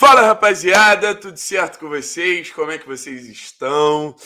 Fala rapaziada, tudo certo com vocês? Como é que vocês estão?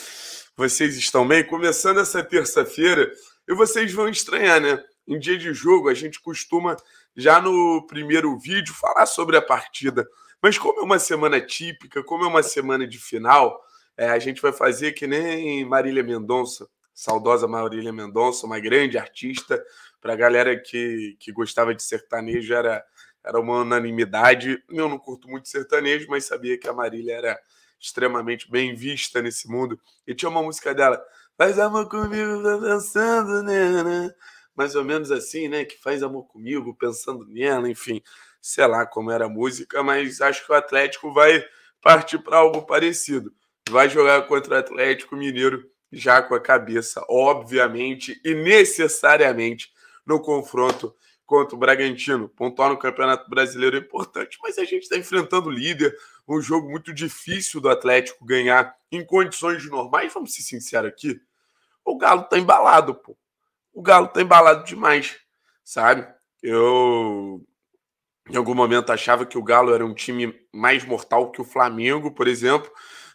Vocês estão bem? Começando essa terça-feira, e vocês vão estranhar, né? Em dia de jogo, a gente costuma já no primeiro vídeo falar sobre a partida. Mas como é uma semana típica, como é uma semana de final, é, a gente vai fazer que nem Marília Mendonça, saudosa Marília Mendonça, uma grande artista. Para a galera que, que gostava de sertanejo, era era uma unanimidade. Eu não curto muito sertanejo, mas sabia que a Marília era extremamente bem vista nesse mundo. E tinha uma música dela, faz amor comigo, tá pensando nela. Mais ou menos assim, né? Que faz amor comigo, pensando nela, enfim. Sei lá como era a música, mas acho que o Atlético vai partir para algo parecido. Vai jogar contra o Atlético Mineiro já com a cabeça, obviamente e necessariamente, no confronto contra o Bragantino. Pontuar no Campeonato Brasileiro é importante, mas a gente está enfrentando o líder, um jogo muito difícil do Atlético ganhar em condições normais, vamos ser sinceros aqui. O Galo está embalado, pô. O Galo está embalado demais, sabe? Eu em algum momento achava que o Galo era um time mais mortal que o Flamengo, por exemplo,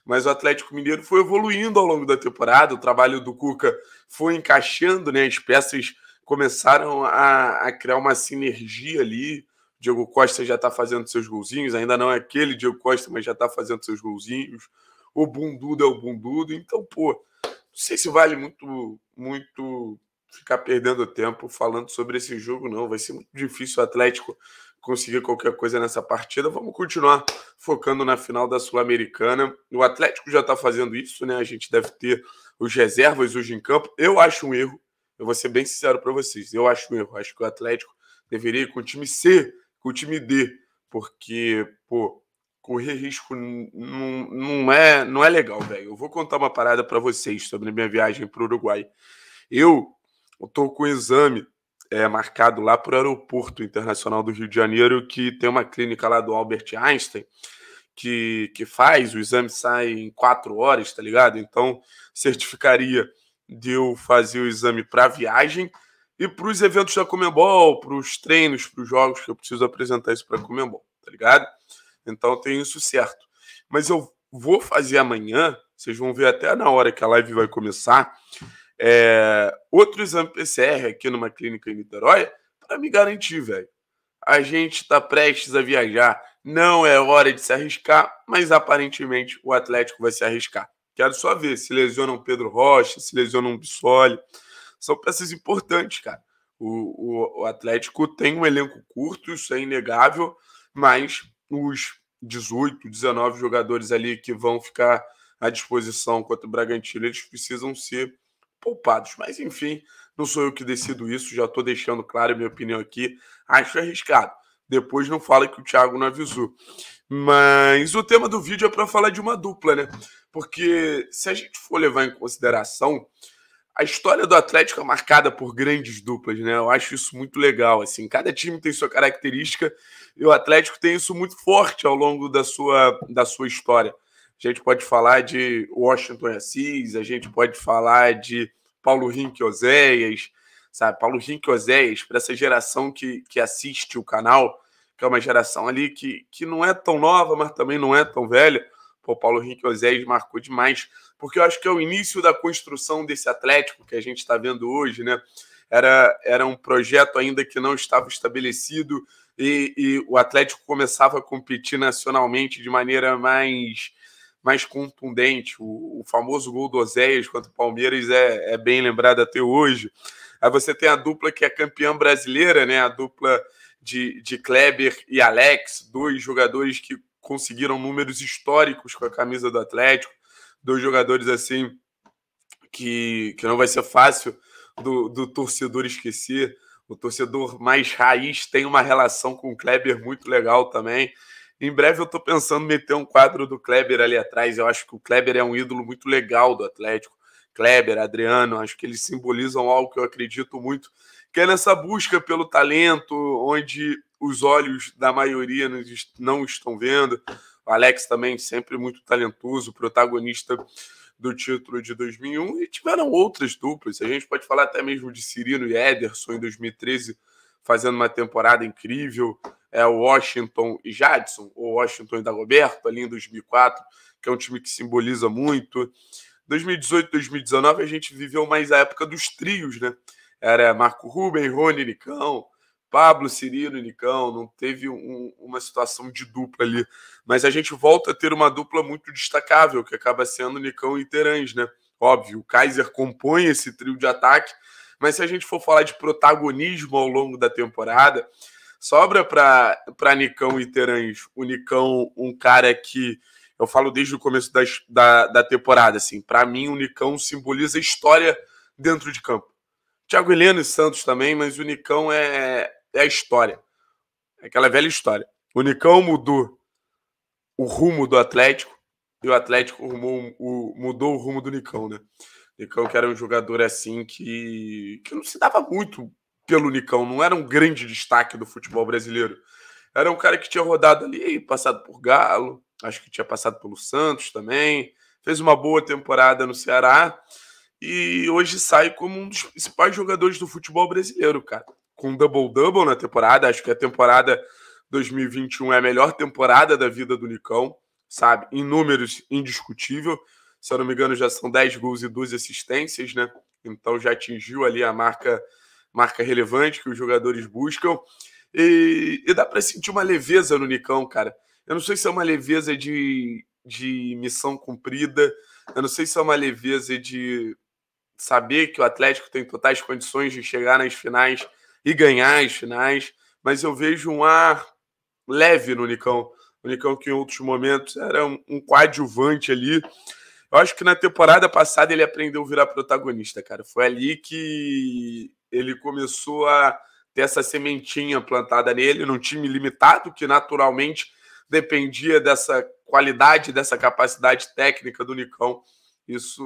mas o Atlético Mineiro foi evoluindo ao longo da temporada, o trabalho do Cuca foi encaixando né, as peças começaram a, a criar uma sinergia ali. O Diego Costa já está fazendo seus golzinhos, ainda não é aquele Diego Costa, mas já está fazendo seus golzinhos. O Bundudo é o Bundudo. Então, pô, não sei se vale muito, muito ficar perdendo tempo falando sobre esse jogo, não. Vai ser muito difícil o Atlético conseguir qualquer coisa nessa partida. Vamos continuar focando na final da Sul-Americana. O Atlético já está fazendo isso, né? A gente deve ter os reservas hoje em campo. Eu acho um erro eu vou ser bem sincero para vocês. Eu acho mesmo. Acho que o Atlético deveria ir com o time C, com o time D. Porque, pô, correr risco não, não é não é legal, velho. Eu vou contar uma parada para vocês sobre minha viagem para o Uruguai. Eu, eu tô com um exame é, marcado lá para o Aeroporto Internacional do Rio de Janeiro, que tem uma clínica lá do Albert Einstein, que, que faz, o exame sai em quatro horas, tá ligado? Então, certificaria de eu fazer o exame para viagem e para os eventos da Comembol, para os treinos, para os jogos, que eu preciso apresentar isso para a Comembol, tá ligado? Então tem isso certo. Mas eu vou fazer amanhã, vocês vão ver até na hora que a live vai começar, é, outro exame PCR aqui numa clínica em Niterói, para me garantir, velho. A gente está prestes a viajar, não é hora de se arriscar, mas aparentemente o Atlético vai se arriscar. Quero só ver se lesionam um Pedro Rocha, se lesionam um Bissoli. São peças importantes, cara. O, o, o, Atlético tem um elenco curto, isso é inegável, mas os 18, 19 jogadores ali que vão ficar à disposição contra o Bragantino, eles precisam ser poupados. Mas enfim, não sou eu que decido isso, já estou deixando claro a minha opinião aqui. Acho arriscado. Depois não fala que o Thiago não avisou. Mas o tema do vídeo é para falar de uma dupla, né? Porque se a gente for levar em consideração a história do Atlético é marcada por grandes duplas, né? Eu acho isso muito legal. Assim, cada time tem sua característica e o Atlético tem isso muito forte ao longo da sua, da sua história. A gente pode falar de Washington Assis, a gente pode falar de Paulo Henrique Oséias, sabe? Paulo Henrique Oséias, para essa geração que, que assiste o canal, que é uma geração ali que, que não é tão nova, mas também não é tão velha. Pô, Paulo Henrique Oséias marcou demais, porque eu acho que é o início da construção desse Atlético que a gente está vendo hoje, né? Era, era um projeto ainda que não estava estabelecido e, e o Atlético começava a competir nacionalmente de maneira mais mais contundente. O, o, famoso gol do Oséias contra o Palmeiras é, é, bem lembrado até hoje. Aí você tem a dupla que é campeã brasileira, né? A dupla de, de Kleber e Alex, dois jogadores que conseguiram números históricos com a camisa do Atlético, dois jogadores assim que, que não vai ser fácil do, do torcedor esquecer. O torcedor mais raiz tem uma relação com o Kleber muito legal também. Em breve eu estou pensando em meter um quadro do Kleber ali atrás. Eu acho que o Kleber é um ídolo muito legal do Atlético. Kleber, Adriano, acho que eles simbolizam algo que eu acredito muito que é nessa busca pelo talento, onde os olhos da maioria não estão vendo. O Alex também sempre muito talentoso, protagonista do título de 2001 e tiveram outras duplas. A gente pode falar até mesmo de Cirino e Ederson em 2013 fazendo uma temporada incrível, é Washington e Jadson, ou Washington e Dagoberto ali em 2004, que é um time que simboliza muito. 2018, 2019 a gente viveu mais a época dos trios, né? era Marco Ruben, Rony, Nicão, Pablo, Cirilo, Nicão. Não teve um, uma situação de dupla ali. Mas a gente volta a ter uma dupla muito destacável, que acaba sendo Nicão e Terãs, né? Óbvio, o Kaiser compõe esse trio de ataque, mas se a gente for falar de protagonismo ao longo da temporada, sobra para Nicão e Terãs. O Nicão, um cara que eu falo desde o começo da, da, da temporada, assim, para mim o Nicão simboliza história dentro de campo. Thiago Heleno e Santos também, mas o Nicão é, é a história. É aquela velha história. O Nicão mudou o rumo do Atlético e o Atlético rumou, o, mudou o rumo do Nicão, né? Nicão que era um jogador assim que, que não se dava muito pelo Nicão, não era um grande destaque do futebol brasileiro. Era um cara que tinha rodado ali, passado por Galo, acho que tinha passado pelo Santos também, fez uma boa temporada no Ceará, e hoje sai como um dos principais jogadores do futebol brasileiro, cara. Com double-double na temporada, acho que a temporada 2021 é a melhor temporada da vida do Nicão, sabe? Em números, indiscutível. Se eu não me engano, já são 10 gols e 12 assistências, né? Então já atingiu ali a marca, marca relevante que os jogadores buscam. E, e dá para sentir uma leveza no Nicão, cara. Eu não sei se é uma leveza de, de missão cumprida, eu não sei se é uma leveza de sabia que o Atlético tem totais condições de chegar nas finais e ganhar as finais, mas eu vejo um ar leve no Nicão. O Nicão que em outros momentos era um, um coadjuvante ali. Eu acho que na temporada passada ele aprendeu a virar protagonista, cara. Foi ali que ele começou a ter essa sementinha plantada nele, num time limitado, que naturalmente dependia dessa qualidade, dessa capacidade técnica do Nicão. Isso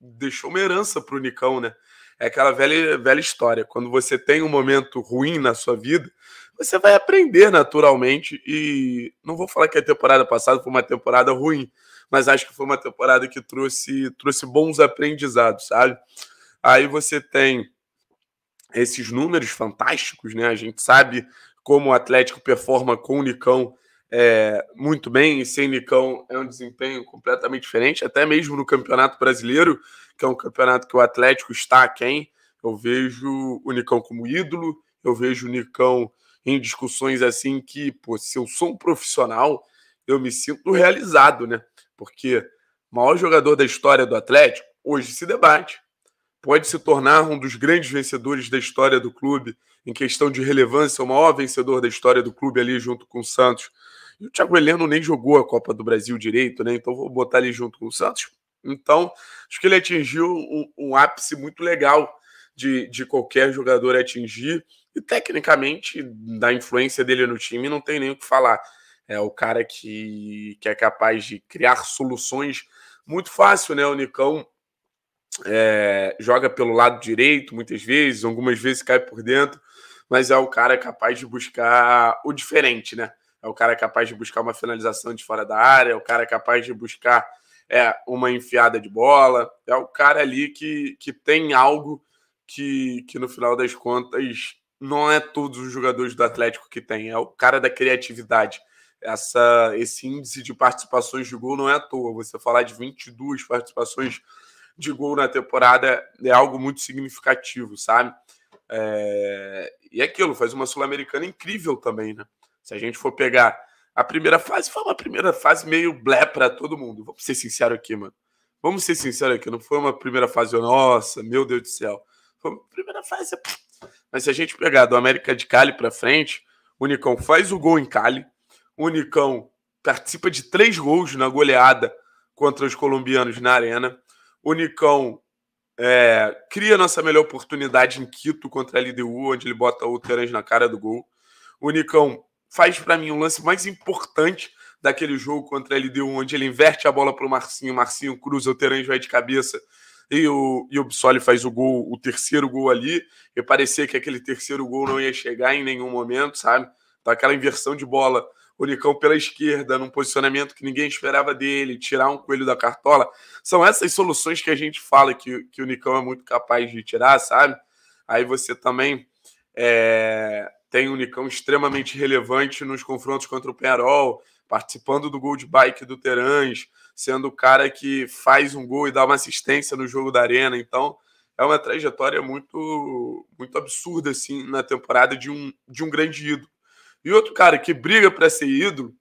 deixou uma herança para o Nicão, né? É aquela velha, velha história. Quando você tem um momento ruim na sua vida, você vai aprender naturalmente. E não vou falar que a temporada passada foi uma temporada ruim, mas acho que foi uma temporada que trouxe, trouxe bons aprendizados, sabe? Aí você tem esses números fantásticos, né? A gente sabe como o Atlético performa com o Nicão é, muito bem, e sem Nicão é um desempenho completamente diferente, até mesmo no Campeonato Brasileiro, que é um campeonato que o Atlético está aquém. Eu vejo o Nicão como ídolo, eu vejo o Nicão em discussões assim que, pô, se eu sou um profissional, eu me sinto realizado, né? Porque o maior jogador da história do Atlético hoje se debate. Pode se tornar um dos grandes vencedores da história do clube, em questão de relevância, o maior vencedor da história do clube ali junto com o Santos e o Thiago Heleno nem jogou a Copa do Brasil direito, né? Então vou botar ele junto com o Santos. Então, acho que ele atingiu um, um ápice muito legal de, de qualquer jogador atingir. E tecnicamente, da influência dele no time, não tem nem o que falar. É o cara que, que é capaz de criar soluções muito fácil, né? O Nicão é, joga pelo lado direito muitas vezes, algumas vezes cai por dentro, mas é o cara capaz de buscar o diferente, né? é o cara capaz de buscar uma finalização de fora da área, é o cara capaz de buscar é, uma enfiada de bola, é o cara ali que, que tem algo que, que no final das contas não é todos os jogadores do Atlético que tem, é o cara da criatividade. Essa, esse índice de participações de gol não é à toa. Você falar de 22 participações de gol na temporada é algo muito significativo, sabe? É... E é aquilo, faz uma Sul-Americana incrível também, né? Se a gente for pegar a primeira fase, foi uma primeira fase meio blé para todo mundo. Vamos ser sincero aqui, mano. Vamos ser sincero aqui. Não foi uma primeira fase, nossa, meu Deus do céu. Foi uma primeira fase. Mas se a gente pegar do América de Cali para frente, o Unicão faz o gol em Cali. O Unicão participa de três gols na goleada contra os colombianos na Arena. O Unicão é, cria nossa melhor oportunidade em Quito contra a LDU, onde ele bota o Terence na cara do gol. O Unicão faz para mim o lance mais importante daquele jogo contra a LDU, onde ele inverte a bola para o Marcinho, Marcinho cruza, o Teranjo vai de cabeça e o, e o Bissoli faz o gol, o terceiro gol ali, e parecia que aquele terceiro gol não ia chegar em nenhum momento, sabe? Então aquela inversão de bola, o Nicão pela esquerda, num posicionamento que ninguém esperava dele, tirar um coelho da cartola, são essas soluções que a gente fala que, que o Nicão é muito capaz de tirar, sabe? Aí você também é, tem o Nicão extremamente relevante nos confrontos contra o Penarol, participando do gol de bike do Terãs, sendo o cara que faz um gol e dá uma assistência no jogo da Arena. Então, é uma trajetória muito muito absurda assim na temporada de um, de um grande ídolo. E outro cara que briga para ser ídolo,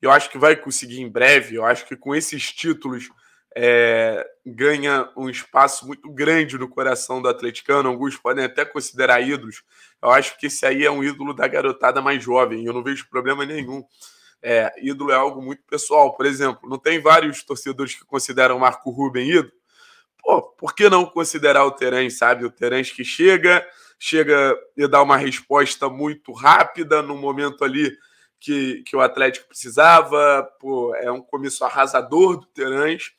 eu acho que vai conseguir em breve, eu acho que com esses títulos é, ganha um espaço muito grande no coração do atleticano. Alguns podem até considerar ídolos. Eu acho que esse aí é um ídolo da garotada mais jovem. Eu não vejo problema nenhum. É, ídolo é algo muito pessoal. Por exemplo, não tem vários torcedores que consideram Marco Ruben ídolo? Pô, por que não considerar o Terence, sabe? O Terence que chega, chega e dá uma resposta muito rápida no momento ali que, que o Atlético precisava. Pô, é um começo arrasador do Terence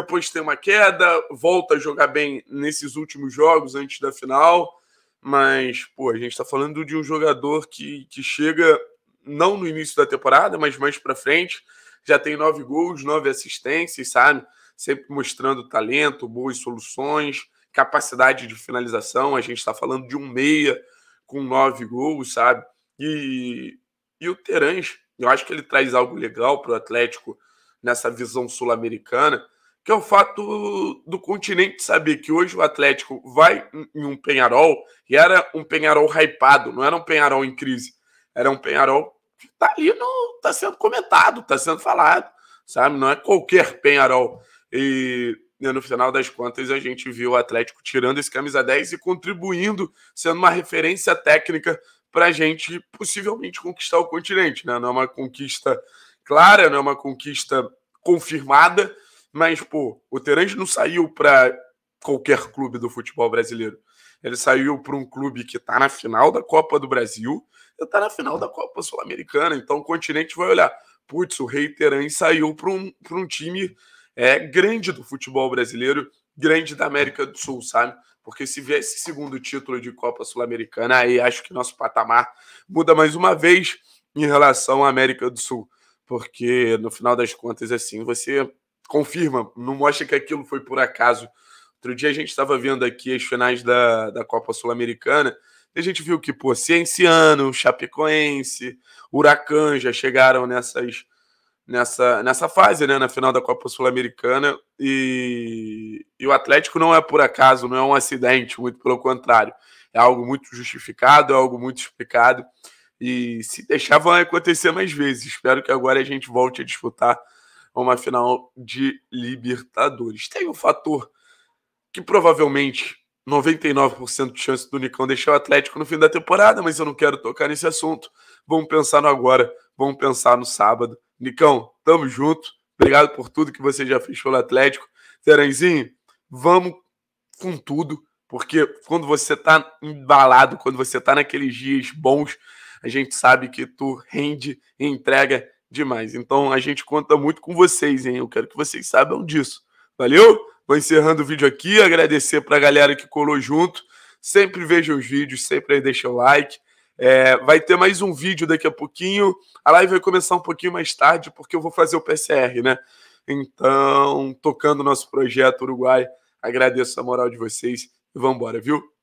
depois tem uma queda, volta a jogar bem nesses últimos jogos antes da final. Mas, pô, a gente está falando de um jogador que, que chega não no início da temporada, mas mais para frente. Já tem nove gols, nove assistências, sabe? Sempre mostrando talento, boas soluções, capacidade de finalização. A gente está falando de um meia com nove gols, sabe? E, e o Terange, eu acho que ele traz algo legal para o Atlético nessa visão sul-americana que é o fato do continente saber que hoje o Atlético vai em um Penharol, e era um Penharol hypado, não era um Penharol em crise, era um Penharol que está ali, no, tá sendo comentado, está sendo falado, sabe? Não é qualquer Penharol. E né, no final das contas a gente viu o Atlético tirando esse camisa 10 e contribuindo, sendo uma referência técnica para a gente possivelmente conquistar o continente. Né? Não é uma conquista clara, não é uma conquista confirmada, mas, pô, o Terence não saiu para qualquer clube do futebol brasileiro. Ele saiu para um clube que está na final da Copa do Brasil e está na final da Copa Sul-Americana. Então o continente vai olhar. Putz, o Rei Teran saiu para um, um time é, grande do futebol brasileiro, grande da América do Sul, sabe? Porque se vier esse segundo título de Copa Sul-Americana, aí acho que nosso patamar muda mais uma vez em relação à América do Sul. Porque no final das contas, assim, você confirma, não mostra que aquilo foi por acaso. Outro dia a gente estava vendo aqui as finais da, da Copa Sul-Americana e a gente viu que, pô, Cienciano, Chapecoense, Huracan já chegaram nessas, nessa, nessa fase, né, na final da Copa Sul-Americana e, e o Atlético não é por acaso, não é um acidente, muito pelo contrário. É algo muito justificado, é algo muito explicado e se deixar vai acontecer mais vezes. Espero que agora a gente volte a disputar uma final de Libertadores. Tem um fator que provavelmente 99% de chance do Nicão deixar o Atlético no fim da temporada, mas eu não quero tocar nesse assunto. Vamos pensar no agora, vamos pensar no sábado. Nicão, tamo junto. Obrigado por tudo que você já fez pelo Atlético. Terenzinho, vamos com tudo, porque quando você tá embalado, quando você tá naqueles dias bons, a gente sabe que tu rende e entrega demais. Então a gente conta muito com vocês, hein? Eu quero que vocês saibam disso. Valeu? Vou encerrando o vídeo aqui, agradecer para a galera que colou junto. Sempre veja os vídeos, sempre deixa o like. É, vai ter mais um vídeo daqui a pouquinho. A live vai começar um pouquinho mais tarde, porque eu vou fazer o PCR, né? Então, tocando nosso projeto Uruguai, agradeço a moral de vocês e vamos embora, viu?